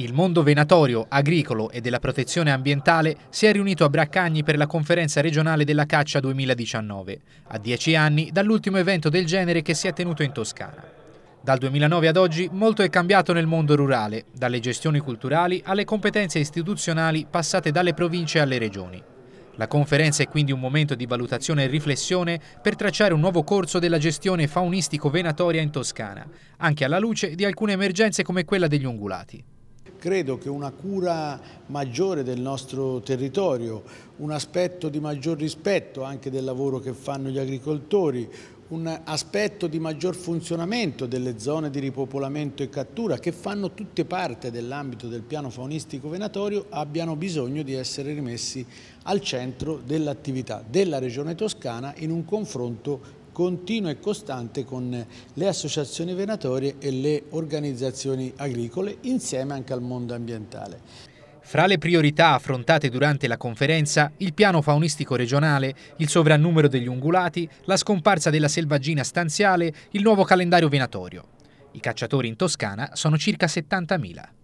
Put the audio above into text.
Il mondo venatorio, agricolo e della protezione ambientale si è riunito a Braccagni per la conferenza regionale della caccia 2019, a dieci anni dall'ultimo evento del genere che si è tenuto in Toscana. Dal 2009 ad oggi molto è cambiato nel mondo rurale, dalle gestioni culturali alle competenze istituzionali passate dalle province alle regioni. La conferenza è quindi un momento di valutazione e riflessione per tracciare un nuovo corso della gestione faunistico-venatoria in Toscana, anche alla luce di alcune emergenze come quella degli ungulati. Credo che una cura maggiore del nostro territorio, un aspetto di maggior rispetto anche del lavoro che fanno gli agricoltori, un aspetto di maggior funzionamento delle zone di ripopolamento e cattura che fanno tutte parte dell'ambito del piano faunistico venatorio abbiano bisogno di essere rimessi al centro dell'attività della Regione Toscana in un confronto continua e costante con le associazioni venatorie e le organizzazioni agricole insieme anche al mondo ambientale. Fra le priorità affrontate durante la conferenza, il piano faunistico regionale, il sovrannumero degli ungulati, la scomparsa della selvaggina stanziale, il nuovo calendario venatorio. I cacciatori in Toscana sono circa 70.000.